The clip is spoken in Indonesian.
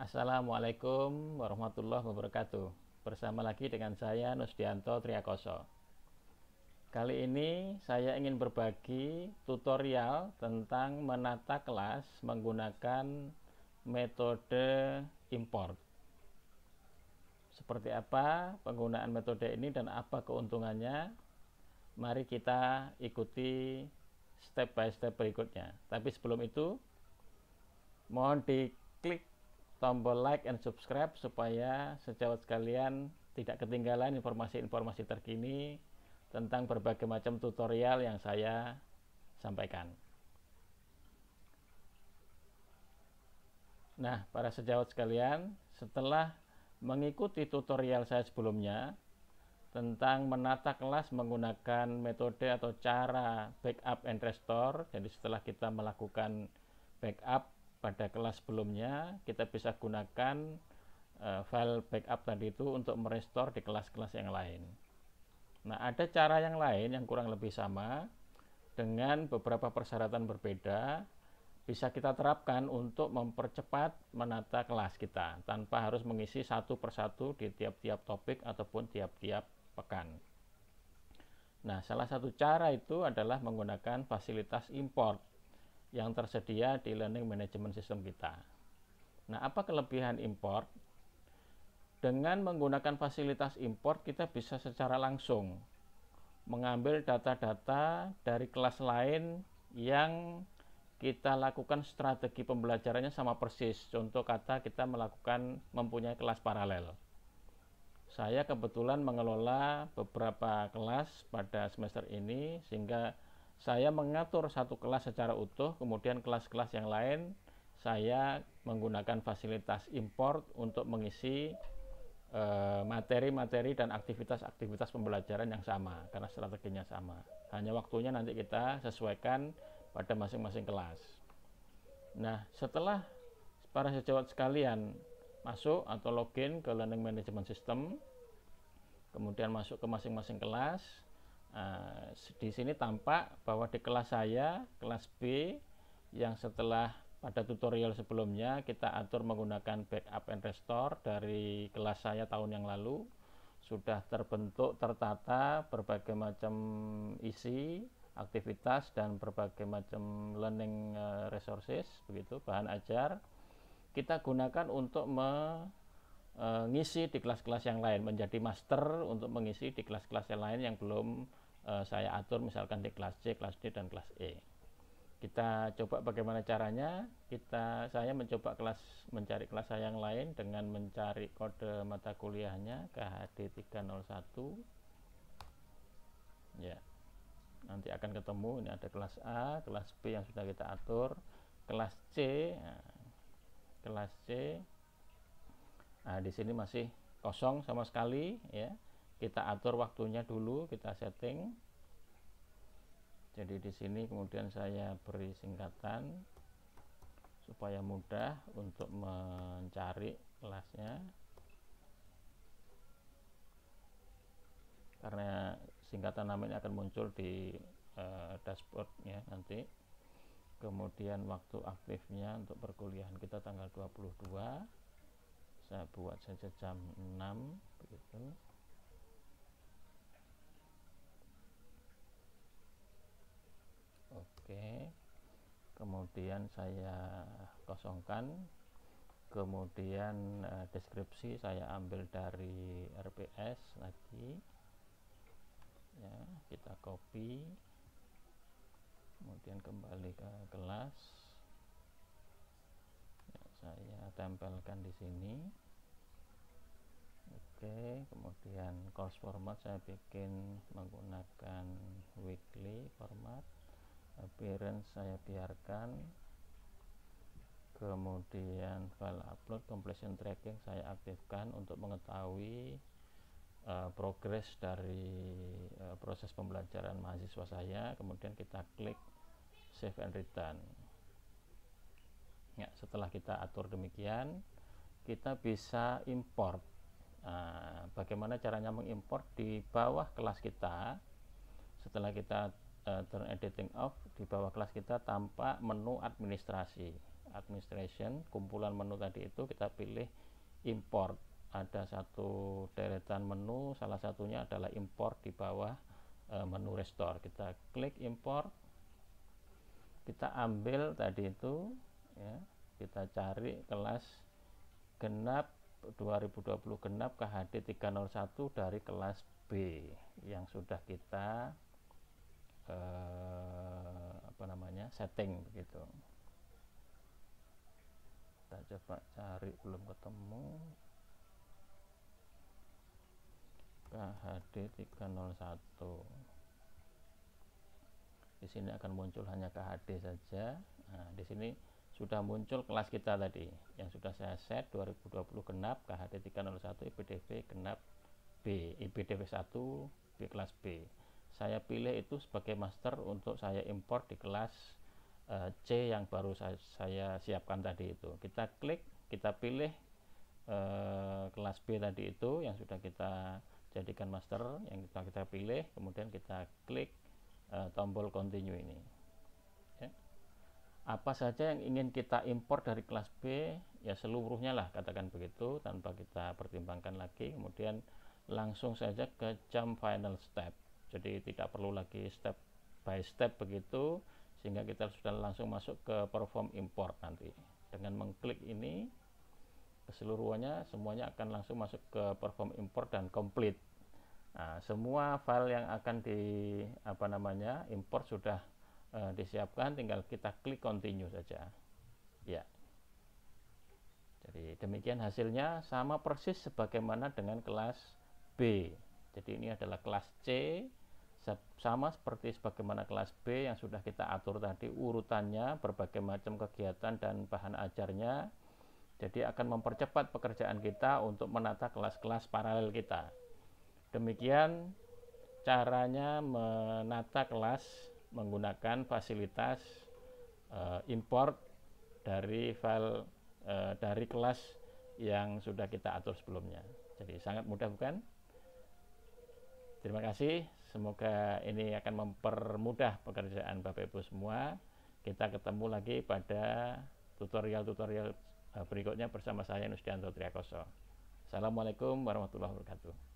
Assalamualaikum warahmatullahi wabarakatuh. Bersama lagi dengan saya Nusdianto Triakoso. Kali ini saya ingin berbagi tutorial tentang menata kelas menggunakan metode import. Seperti apa penggunaan metode ini dan apa keuntungannya? Mari kita ikuti step by step berikutnya. Tapi sebelum itu, mohon diklik tombol like and subscribe supaya sejawat sekalian tidak ketinggalan informasi-informasi terkini tentang berbagai macam tutorial yang saya sampaikan. Nah, para sejawat sekalian, setelah mengikuti tutorial saya sebelumnya tentang menata kelas menggunakan metode atau cara backup and restore, jadi setelah kita melakukan backup pada kelas sebelumnya kita bisa gunakan uh, file backup tadi itu untuk merestore di kelas-kelas yang lain. Nah, ada cara yang lain yang kurang lebih sama dengan beberapa persyaratan berbeda bisa kita terapkan untuk mempercepat menata kelas kita tanpa harus mengisi satu persatu di tiap-tiap topik ataupun tiap-tiap pekan. Nah, salah satu cara itu adalah menggunakan fasilitas import yang tersedia di learning management system kita. Nah, apa kelebihan import? Dengan menggunakan fasilitas import, kita bisa secara langsung mengambil data-data dari kelas lain yang kita lakukan strategi pembelajarannya sama persis. Contoh kata kita melakukan mempunyai kelas paralel. Saya kebetulan mengelola beberapa kelas pada semester ini sehingga saya mengatur satu kelas secara utuh, kemudian kelas-kelas yang lain saya menggunakan fasilitas import untuk mengisi eh, materi-materi dan aktivitas-aktivitas pembelajaran yang sama karena strateginya sama. Hanya waktunya nanti kita sesuaikan pada masing-masing kelas. Nah, setelah para sejawat sekalian masuk atau login ke learning management system, kemudian masuk ke masing-masing kelas, Uh, di sini tampak bahwa di kelas saya, kelas B, yang setelah pada tutorial sebelumnya kita atur menggunakan backup and restore dari kelas saya tahun yang lalu sudah terbentuk tertata berbagai macam isi aktivitas dan berbagai macam learning eh, resources begitu bahan ajar kita gunakan untuk me uh, ngisi di kelas-kelas yang lain menjadi master untuk mengisi di kelas-kelas yang lain yang belum uh, saya atur misalkan di kelas C, kelas D dan kelas E. Kita coba bagaimana caranya. Kita saya mencoba kelas mencari kelas saya yang lain dengan mencari kode mata kuliahnya KHD 301. Ya. Nanti akan ketemu ini ada kelas A, kelas B yang sudah kita atur, kelas C. Nah, kelas C nah, di sini masih kosong sama sekali ya kita atur waktunya dulu kita setting jadi di sini kemudian saya beri singkatan supaya mudah untuk mencari kelasnya karena singkatan nama ini akan muncul di uh, dashboardnya nanti kemudian waktu aktifnya untuk perkuliahan kita tanggal 22 saya buat saja jam 6 begitu oke kemudian saya kosongkan kemudian eh, deskripsi saya ambil dari RPS lagi ya kita copy kemudian kembali ke kelas ya, saya tempelkan di sini kemudian course format saya bikin menggunakan weekly format appearance saya biarkan kemudian file upload completion tracking saya aktifkan untuk mengetahui uh, progres dari uh, proses pembelajaran mahasiswa saya kemudian kita klik save and return ya setelah kita atur demikian kita bisa import Ah, bagaimana caranya mengimpor di bawah kelas kita setelah kita uh, turn editing off di bawah kelas kita tanpa menu administrasi administration kumpulan menu tadi itu kita pilih import ada satu deretan menu salah satunya adalah import di bawah uh, menu restore kita klik import kita ambil tadi itu ya kita cari kelas genap 2020 genap KHD 301 dari kelas B yang sudah kita eh, apa namanya setting begitu kita coba cari belum ketemu KHD 301 di sini akan muncul hanya KHD saja nah, di sini sudah muncul kelas kita tadi yang sudah saya set 2020 genap KHT 301 IPDV genap B IPDV 1 di kelas B saya pilih itu sebagai master untuk saya import di kelas uh, C yang baru saya, saya siapkan tadi itu kita klik kita pilih uh, kelas B tadi itu yang sudah kita jadikan master yang kita kita pilih kemudian kita klik uh, tombol continue ini apa saja yang ingin kita impor dari kelas B ya seluruhnya lah katakan begitu tanpa kita pertimbangkan lagi kemudian langsung saja ke jam final step jadi tidak perlu lagi step by step begitu sehingga kita sudah langsung masuk ke perform import nanti dengan mengklik ini keseluruhannya semuanya akan langsung masuk ke perform import dan complete nah, semua file yang akan di apa namanya import sudah uh, disiapkan tinggal kita klik continue saja ya jadi demikian hasilnya sama persis sebagaimana dengan kelas B jadi ini adalah kelas C sama seperti sebagaimana kelas B yang sudah kita atur tadi urutannya berbagai macam kegiatan dan bahan ajarnya jadi akan mempercepat pekerjaan kita untuk menata kelas-kelas paralel kita demikian caranya menata kelas menggunakan fasilitas uh, import dari file uh, dari kelas yang sudah kita atur sebelumnya. Jadi sangat mudah bukan? Terima kasih. Semoga ini akan mempermudah pekerjaan Bapak Ibu semua. Kita ketemu lagi pada tutorial-tutorial eh, berikutnya bersama saya Nusdianto Triakoso. Assalamualaikum warahmatullahi wabarakatuh.